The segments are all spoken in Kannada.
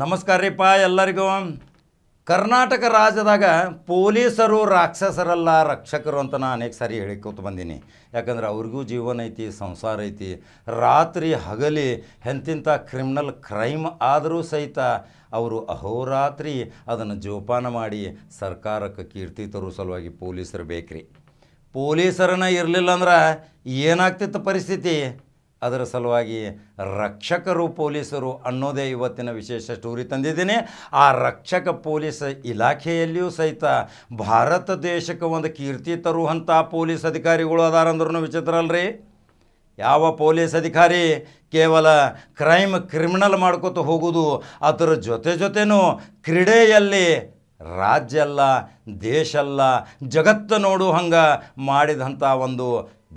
ನಮಸ್ಕಾರ ರೀಪ್ಪ ಎಲ್ಲರಿಗೂ ಕರ್ನಾಟಕ ರಾಜ್ಯದಾಗ ಪೊಲೀಸರು ರಾಕ್ಷಸರಲ್ಲ ರಕ್ಷಕರು ಅಂತ ನಾನು ಅನೇಕ ಸಾರಿ ಹೇಳಿಕೊತ ಬಂದೀನಿ ಯಾಕಂದ್ರೆ ಅವ್ರಿಗೂ ಜೀವನ ಐತಿ ಸಂಸಾರ ಐತಿ ರಾತ್ರಿ ಹಗಲಿ ಎಂತಿಂಥ ಕ್ರಿಮಿನಲ್ ಕ್ರೈಮ್ ಆದರೂ ಸಹಿತ ಅವರು ಅಹೋರಾತ್ರಿ ಅದನ್ನು ಜೋಪಾನ ಮಾಡಿ ಸರ್ಕಾರಕ್ಕೆ ಕೀರ್ತಿ ತರೋ ಸಲುವಾಗಿ ಪೊಲೀಸರು ಬೇಕ್ರಿ ಪೊಲೀಸರನ್ನ ಇರಲಿಲ್ಲ ಅಂದ್ರೆ ಏನಾಗ್ತಿತ್ತು ಪರಿಸ್ಥಿತಿ ಅದರ ಸಲುವಾಗಿ ರಕ್ಷಕರು ಪೊಲೀಸರು ಅನ್ನೋದೇ ಇವತ್ತಿನ ವಿಶೇಷ ಸ್ಟೋರಿ ತಂದಿದ್ದೀನಿ ಆ ರಕ್ಷಕ ಪೊಲೀಸ್ ಇಲಾಖೆಯಲ್ಲಿಯೂ ಸಹಿತ ಭಾರತ ದೇಶಕ್ಕೆ ಒಂದು ಕೀರ್ತಿ ತರುವಂಥ ಪೊಲೀಸ್ ಅಧಿಕಾರಿಗಳು ಅದಾರಂದ್ರೂ ವಿಚಿತ್ರ ಅಲ್ರಿ ಯಾವ ಪೊಲೀಸ್ ಅಧಿಕಾರಿ ಕೇವಲ ಕ್ರೈಮ್ ಕ್ರಿಮಿನಲ್ ಮಾಡ್ಕೋತ ಹೋಗೋದು ಅದರ ಜೊತೆ ಜೊತೆನೂ ಕ್ರೀಡೆಯಲ್ಲಿ ರಾಜ್ಯ ಅಲ್ಲ ದೇಶ ಅಲ್ಲ ಜಗತ್ತು ನೋಡು ಹಂಗೆ ಮಾಡಿದಂಥ ಒಂದು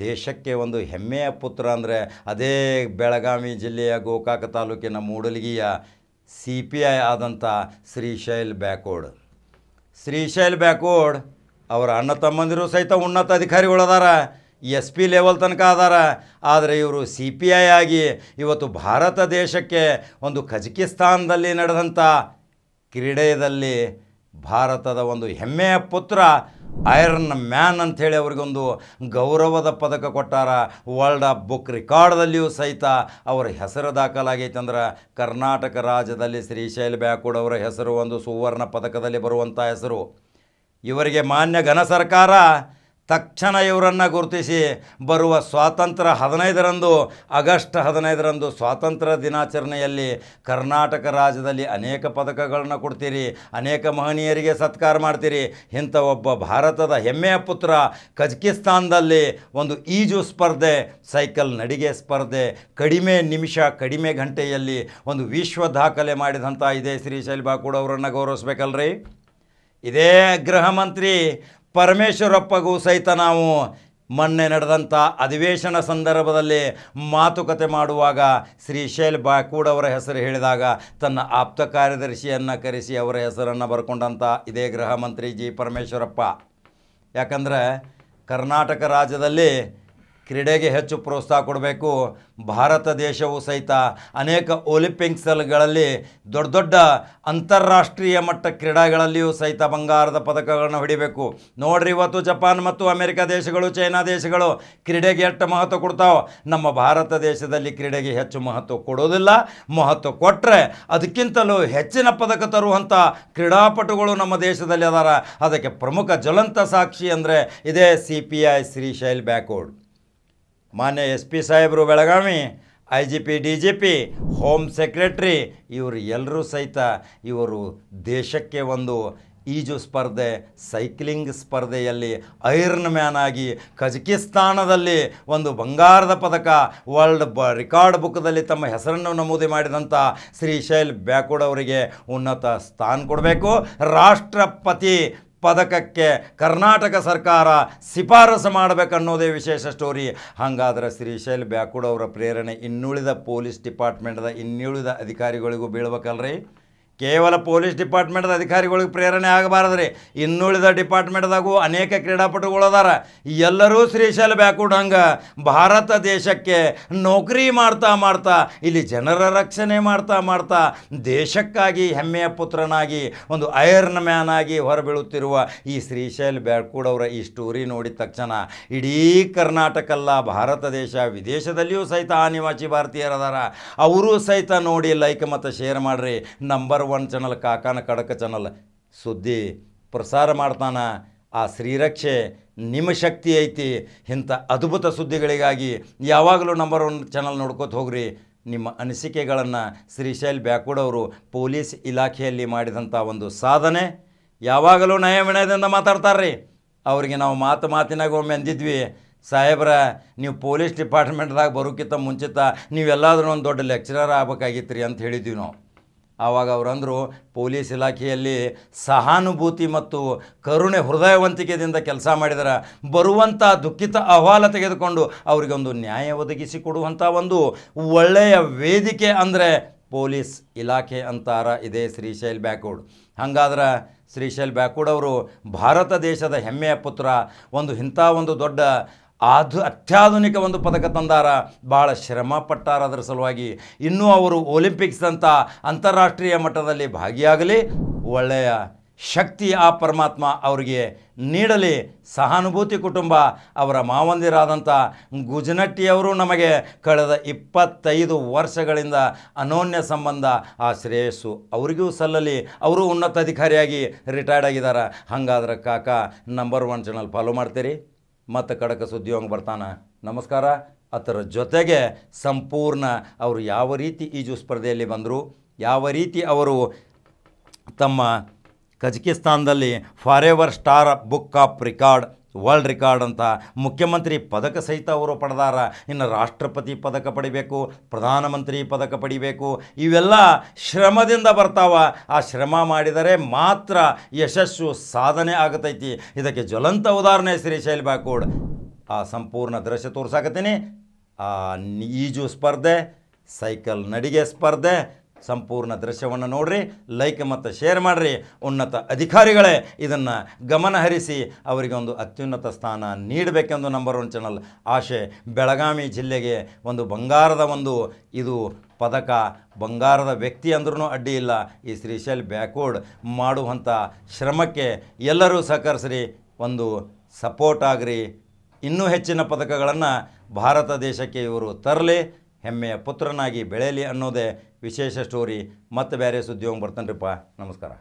ದೇಶಕ್ಕೆ ಒಂದು ಹೆಮ್ಮೆಯ ಪುತ್ರ ಅಂದರೆ ಅದೇ ಬೆಳಗಾವಿ ಜಿಲ್ಲೆಯ ಗೋಕಾಕ ತಾಲೂಕಿನ ಮೂಡಲಗಿಯ ಸಿ ಪಿ ಐ ಆದಂಥ ಶ್ರೀಶೈಲ್ ಬ್ಯಾಕೋಡ್ ಶ್ರೀಶೈಲ್ ಬ್ಯಾಕೋಡ್ ಅವರ ಅಣ್ಣ ತಮ್ಮಂದಿರು ಸಹಿತ ಉನ್ನತ ಅಧಿಕಾರಿಗಳದಾರ ಎಸ್ ಪಿ ಲೆವೆಲ್ ತನಕ ಅದಾರ ಆದರೆ ಇವರು ಸಿ ಪಿ ಐ ಆಗಿ ಇವತ್ತು ಭಾರತ ದೇಶಕ್ಕೆ ಒಂದು ಕಜಕಿಸ್ತಾನದಲ್ಲಿ ನಡೆದಂಥ ಕ್ರೀಡೆಯಲ್ಲಿ ಭಾರತದ ಒಂದು ಹೆಮ್ಮೆಯ ಪುತ್ರ ಐರನ್ ಮ್ಯಾನ್ ಅಂಥೇಳಿ ಅವ್ರಿಗೊಂದು ಗೌರವದ ಪದಕ ಕೊಟ್ಟಾರ ವರ್ಲ್ಡ್ ಆಫ್ ಬುಕ್ ರೆಕಾರ್ಡ್ದಲ್ಲಿಯೂ ಸಹಿತ ಅವರ ಹೆಸರು ದಾಖಲಾಗೈತೆ ಅಂದ್ರೆ ಕರ್ನಾಟಕ ರಾಜ್ಯದಲ್ಲಿ ಶ್ರೀಶೈಲ್ ಬ್ಯಾಕೂಡ್ ಅವರ ಹೆಸರು ಒಂದು ಸುವರ್ಣ ಪದಕದಲ್ಲಿ ಬರುವಂಥ ಹೆಸರು ಇವರಿಗೆ ಮಾನ್ಯ ಘನ ಸರ್ಕಾರ ತಕ್ಷಣ ಇವರನ್ನು ಗುರುತಿಸಿ ಬರುವ ಸ್ವಾತಂತ್ರ್ಯ ಹದಿನೈದರಂದು ಆಗಸ್ಟ್ ಹದಿನೈದರಂದು ಸ್ವಾತಂತ್ರ್ಯ ದಿನಾಚರಣೆಯಲ್ಲಿ ಕರ್ನಾಟಕ ರಾಜ್ಯದಲ್ಲಿ ಅನೇಕ ಪದಕಗಳನ್ನು ಕೊಡ್ತೀರಿ ಅನೇಕ ಮಹನೀಯರಿಗೆ ಸತ್ಕಾರ ಮಾಡ್ತೀರಿ ಇಂಥ ಒಬ್ಬ ಭಾರತದ ಹೆಮ್ಮೆಯ ಪುತ್ರ ಕಜಕಿಸ್ತಾನದಲ್ಲಿ ಒಂದು ಈಜು ಸ್ಪರ್ಧೆ ಸೈಕಲ್ ನಡಿಗೆ ಸ್ಪರ್ಧೆ ಕಡಿಮೆ ನಿಮಿಷ ಕಡಿಮೆ ಗಂಟೆಯಲ್ಲಿ ಒಂದು ವಿಶ್ವ ದಾಖಲೆ ಮಾಡಿದಂಥ ಇದೇ ಶ್ರೀ ಶೈಲ್ಬಾ ಕೂಡ ಅವರನ್ನು ಗೌರವಿಸ್ಬೇಕಲ್ರಿ ಇದೇ ಗೃಹ ಮಂತ್ರಿ ಪರಮೇಶ್ವರಪ್ಪಗೂ ಸಹಿತ ನಾವು ಮೊನ್ನೆ ನಡೆದಂಥ ಅಧಿವೇಶನ ಸಂದರ್ಭದಲ್ಲಿ ಮಾತುಕತೆ ಮಾಡುವಾಗ ಶ್ರೀ ಶೈಲ್ ಬಾಕೂಡವರ ಅವರ ಹೆಸರು ಹೇಳಿದಾಗ ತನ್ನ ಆಪ್ತ ಕಾರ್ಯದರ್ಶಿಯನ್ನು ಕರೆಸಿ ಅವರ ಹೆಸರನ್ನು ಬರ್ಕೊಂಡಂಥ ಇದೇ ಗೃಹ ಮಂತ್ರಿ ಜಿ ಪರಮೇಶ್ವರಪ್ಪ ಯಾಕಂದರೆ ಕರ್ನಾಟಕ ರಾಜ್ಯದಲ್ಲಿ ಕ್ರೀಡೆಗೆ ಹೆಚ್ಚು ಪ್ರೋತ್ಸಾಹ ಕೊಡಬೇಕು ಭಾರತ ದೇಶವು ಸಹಿತ ಅನೇಕ ಒಲಿಂಪಿಕ್ಸ್ಗಳಲ್ಲಿ ದೊಡ್ಡ ದೊಡ್ಡ ಅಂತಾರಾಷ್ಟ್ರೀಯ ಮಟ್ಟ ಕ್ರೀಡೆಗಳಲ್ಲಿಯೂ ಸಹಿತ ಬಂಗಾರದ ಪದಕಗಳನ್ನು ಹೊಡಿಬೇಕು ನೋಡ್ರಿ ಇವತ್ತು ಜಪಾನ್ ಮತ್ತು ಅಮೆರಿಕ ದೇಶಗಳು ಚೈನಾ ದೇಶಗಳು ಕ್ರೀಡೆಗೆ ಎಷ್ಟು ಮಹತ್ವ ಕೊಡ್ತಾವೆ ನಮ್ಮ ಭಾರತ ದೇಶದಲ್ಲಿ ಕ್ರೀಡೆಗೆ ಹೆಚ್ಚು ಮಹತ್ವ ಕೊಡೋದಿಲ್ಲ ಮಹತ್ವ ಕೊಟ್ಟರೆ ಅದಕ್ಕಿಂತಲೂ ಹೆಚ್ಚಿನ ಪದಕ ತರುವಂಥ ಕ್ರೀಡಾಪಟುಗಳು ನಮ್ಮ ದೇಶದಲ್ಲಿ ಅದಾರ ಅದಕ್ಕೆ ಪ್ರಮುಖ ಜ್ವಲಂತ ಸಾಕ್ಷಿ ಅಂದರೆ ಇದೇ C P I Shrishail backward ಮಾನ್ಯ ಎಸ್ ಪಿ ಸಾಹೇಬರು Belagavi I G P D G P home secretary ಇವರು ಎಲ್ಲರೂ ಸಹಿತ ಇವರು ದೇಶಕ್ಕೆ ಒಂದು ಈಜು ಸ್ಪರ್ಧೆ ಸೈಕ್ಲಿಂಗ್ ಸ್ಪರ್ಧೆಯಲ್ಲಿ ಐರನ್ ಮ್ಯಾನ್ ಆಗಿ ಕಜಕಿಸ್ತಾನದಲ್ಲಿ ಒಂದು ಬಂಗಾರದ ಪದಕ ವರ್ಲ್ಡ್ ಬ ರೆಕಾರ್ಡ್ ಬುಕ್ದಲ್ಲಿ ತಮ್ಮ ಹೆಸರನ್ನು ನಮೂದಿ ಮಾಡಿದಂಥ ಶೈಲ್ ಬ್ಯಾಕೋಡ್ ಅವರಿಗೆ ಉನ್ನತ ಸ್ಥಾನ ಕೊಡಬೇಕು ರಾಷ್ಟ್ರಪತಿ ಪದಕಕ್ಕೆ ಕರ್ನಾಟಕ ಸರ್ಕಾರ ಶಿಫಾರಸು ಮಾಡಬೇಕನ್ನೋದೇ ವಿಶೇಷ ಸ್ಟೋರಿ ಹಾಗಾದರೆ ಶ್ರೀಶೈಲ್ ಬ್ಯಾಕುಡ್ ಅವರ ಪ್ರೇರಣೆ ಇನ್ನುಳಿದ ಪೊಲೀಸ್ ಡಿಪಾರ್ಟ್ಮೆಂಟ್ದ ಇನ್ನುಳಿದ ಅಧಿಕಾರಿಗಳಿಗೂ ಬೀಳ್ಬೇಕಲ್ರಿ ಕೇವಲ ಪೊಲೀಸ್ ಡಿಪಾರ್ಟ್ಮೆಂಟ್ದ ಅಧಿಕಾರಿಗಳಿಗೆ ಪ್ರೇರಣೆ ಆಗಬಾರದ್ರಿ ಇನ್ನುಳಿದ ಡಿಪಾರ್ಟ್ಮೆಂಟ್ದಾಗೂ ಅನೇಕ ಕ್ರೀಡಾಪಟುಗಳು ಅದಾರ ಎಲ್ಲರೂ ಶ್ರೀಶೈಲ ಬ್ಯಾಕ್ವರ್ಡ್ ಹಂಗೆ ಭಾರತ ದೇಶಕ್ಕೆ ನೌಕರಿ ಮಾಡ್ತಾ ಮಾಡ್ತಾ ಇಲ್ಲಿ ಜನರ ರಕ್ಷಣೆ ಮಾಡ್ತಾ ಮಾಡ್ತಾ ದೇಶಕ್ಕಾಗಿ ಹೆಮ್ಮೆಯ ಪುತ್ರನಾಗಿ ಒಂದು ಐರ್ನ್ ಮ್ಯಾನ್ ಆಗಿ ಹೊರಬೀಳುತ್ತಿರುವ ಈ ಶ್ರೀಶೈಲ್ ಬ್ಯಾಕ್ವರ್ಡ್ ಅವರ ಈ ಸ್ಟೋರಿ ನೋಡಿದ ತಕ್ಷಣ ಇಡೀ ಕರ್ನಾಟಕ ಅಲ್ಲ ಭಾರತ ದೇಶ ವಿದೇಶದಲ್ಲಿಯೂ ಸಹಿತ ಆನಿವಾಸಿ ಭಾರತೀಯರದಾರ ಅವರೂ ಸಹಿತ ನೋಡಿ ಲೈಕ್ ಮತ್ತು ಶೇರ್ ಮಾಡಿರಿ ನಂಬರ್ ಒಂದು ಚಾನಲ್ ಕಾಕಾನ ಕಡಕ ಚಾನಲ್ ಸುದ್ದಿ ಪ್ರಸಾರ ಮಾಡ್ತಾನೆ ಆ ಶ್ರೀರಕ್ಷೆ ನಿಮ್ಮ ಶಕ್ತಿ ಐತಿ ಇಂಥ ಅದ್ಭುತ ಸುದ್ದಿಗಳಿಗಾಗಿ ಯಾವಾಗಲೂ ನಂಬರ್ ಒನ್ ಚಾನಲ್ ನೋಡ್ಕೋತ ಹೋಗ್ರಿ ನಿಮ್ಮ ಅನಿಸಿಕೆಗಳನ್ನು ಶ್ರೀಶೈಲ್ ಬ್ಯಾಕೂಡ್ ಅವರು ಪೊಲೀಸ್ ಇಲಾಖೆಯಲ್ಲಿ ಮಾಡಿದಂಥ ಒಂದು ಸಾಧನೆ ಯಾವಾಗಲೂ ನಯ ಮಾತಾಡ್ತಾರ್ರಿ ಅವರಿಗೆ ನಾವು ಮಾತು ಮಾತಿನಾಗ ಒಮ್ಮೆ ಅಂದಿದ್ವಿ ಸಾಹೇಬ್ರ ನೀವು ಪೊಲೀಸ್ ಡಿಪಾರ್ಟ್ಮೆಂಟ್ದಾಗ ಬರೋಕ್ಕಿಂತ ಮುಂಚಿತ ನೀವೆಲ್ಲಾದರೂ ಒಂದು ದೊಡ್ಡ ಲೆಕ್ಚರರ್ ಆಗ್ಬೇಕಾಗಿತ್ತು ರೀ ಅಂತ ಹೇಳಿದ್ವಿ ನಾವು ಆವಾಗ ಅವರಂದರು ಪೊಲೀಸ್ ಇಲಾಖೆಯಲ್ಲಿ ಸಹಾನುಭೂತಿ ಮತ್ತು ಕರುಣೆ ಹೃದಯವಂತಿಕೆಯಿಂದ ಕೆಲಸ ಮಾಡಿದರೆ ಬರುವಂಥ ದುಃಖಿತ ಅಹವಾಲ ತೆಗೆದುಕೊಂಡು ಅವರಿಗೊಂದು ನ್ಯಾಯ ಒದಗಿಸಿಕೊಡುವಂಥ ಒಂದು ಒಳ್ಳೆಯ ವೇದಿಕೆ ಅಂದರೆ ಪೊಲೀಸ್ ಇಲಾಖೆ ಅಂತಾರ ಇದೆ ಶ್ರೀಶೈಲ್ ಬ್ಯಾಕೋಡ್ ಹಾಗಾದ್ರೆ ಶ್ರೀಶೈಲ್ ಬ್ಯಾಕೋಡ್ ಅವರು ಭಾರತ ದೇಶದ ಹೆಮ್ಮೆಯ ಪುತ್ರ ಒಂದು ಇಂಥ ಒಂದು ದೊಡ್ಡ ಆಧು ಅತ್ಯಾಧುನಿಕ ಒಂದು ಪದಕ ತಂದಾರ ಭಾಳ ಶ್ರಮ ಪಟ್ಟಾರ ಅದರ ಸಲುವಾಗಿ ಇನ್ನೂ ಅವರು ಒಲಿಂಪಿಕ್ಸ್ ಅಂತ ಅಂತಾರಾಷ್ಟ್ರೀಯ ಮಟ್ಟದಲ್ಲಿ ಭಾಗಿಯಾಗಲಿ ಒಳ್ಳೆಯ ಶಕ್ತಿ ಆ ಪರಮಾತ್ಮ ಅವರಿಗೆ ನೀಡಲಿ ಸಹಾನುಭೂತಿ ಕುಟುಂಬ ಅವರ ಮಾವಂದಿರಾದಂಥ ಗುಜನಟ್ಟಿಯವರು ನಮಗೆ ಕಳೆದ ಇಪ್ಪತ್ತೈದು ವರ್ಷಗಳಿಂದ ಅನೋನ್ಯ ಸಂಬಂಧ ಆ ಶ್ರೇಯಸ್ಸು ಅವರಿಗೂ ಸಲ್ಲಲಿ ಅವರು ಉನ್ನತ ಅಧಿಕಾರಿಯಾಗಿ ರಿಟೈರ್ಡ್ ಆಗಿದ್ದಾರೆ ಹಾಗಾದ್ರೆ ಕಾಕ ನಂಬರ್ ಒನ್ ಚಾನಲ್ ಫಾಲೋ ಮಾಡ್ತೀರಿ ಮತ್ತು ಕಡಕ ಸುದ್ದಿಯೋಂಗೆ ಬರ್ತಾನೆ ನಮಸ್ಕಾರ ಅದರ ಜೊತೆಗೆ ಸಂಪೂರ್ಣ ಅವರು ಯಾವ ರೀತಿ ಈಜು ಸ್ಪರ್ಧೆಯಲ್ಲಿ ಬಂದರು ಯಾವ ರೀತಿ ಅವರು ತಮ್ಮ ಕಜಕಿಸ್ತಾನದಲ್ಲಿ forever star book of record world record ಅಂತ ಮುಖ್ಯಮಂತ್ರಿ ಪದಕ ಸಹಿತ ಅವರು ಪಡೆದಾರ ಇನ್ನು ರಾಷ್ಟ್ರಪತಿ ಪದಕ ಪಡಿಬೇಕು ಪ್ರಧಾನಮಂತ್ರಿ ಪದಕ ಪಡಿಬೇಕು ಇವೆಲ್ಲ ಶ್ರಮದಿಂದ ಬರ್ತಾವ ಆ ಶ್ರಮ ಮಾಡಿದರೆ ಮಾತ್ರ ಯಶಸ್ಸು ಸಾಧನೆ ಆಗತೈತಿ ಇದಕ್ಕೆ ಜ್ವಲಂತ ಉದಾಹರಣೆ ಶ್ರೀ ಶೈಲ್ ಬಾಕೋಡ್ ಆ ಸಂಪೂರ್ಣ ದೃಶ್ಯ ತೋರ್ಸಾಕತ್ತೀನಿ ಆ ಈಜು ಸ್ಪರ್ಧೆ ಸೈಕಲ್ ನಡಿಗೆ ಸ್ಪರ್ಧೆ ಸಂಪೂರ್ಣ ದೃಶ್ಯವನ್ನು ನೋಡ್ರಿ ಲೈಕ್ ಮತ್ತು ಶೇರ್ ಮಾಡಿರಿ ಉನ್ನತ ಅಧಿಕಾರಿಗಳೇ ಇದನ್ನು ಗಮನಹರಿಸಿ ಅವರಿಗೆ ಒಂದು ಅತ್ಯುನ್ನತ ಸ್ಥಾನ ನೀಡಬೇಕೆಂದು ನಂಬರ್ ಒನ್ ಚಾನಲ್ ಆಶೆ ಬೆಳಗಾವಿ ಜಿಲ್ಲೆಗೆ ಒಂದು ಬಂಗಾರದ ಒಂದು ಇದು ಪದಕ ಬಂಗಾರದ ವ್ಯಕ್ತಿ ಅಂದ್ರೂ ಅಡ್ಡಿ ಇಲ್ಲ ಈ ಶ್ರೀಶೈಲ್ ಬ್ಯಾಕ್ವರ್ಡ್ ಮಾಡುವಂಥ ಶ್ರಮಕ್ಕೆ ಎಲ್ಲರೂ ಸಹಕರಿಸ್ರಿ ಒಂದು ಸಪೋರ್ಟ್ ಆಗ್ರಿ ಇನ್ನೂ ಹೆಚ್ಚಿನ ಪದಕಗಳನ್ನು ಭಾರತ ದೇಶಕ್ಕೆ ಇವರು ತರಲಿ ಹೆಮ್ಮೆಯ ಪುತ್ರನಾಗಿ ಬೆಳೆಯಲಿ ಅನ್ನೋದೇ ವಿಶೇಷ ಸ್ಟೋರಿ ಮತ್ತು ಬೇರೆ ಸುದ್ದಿ ಹೋಗಿ ಬರ್ತಾನೆ ರೀಪ್ಪ ನಮಸ್ಕಾರ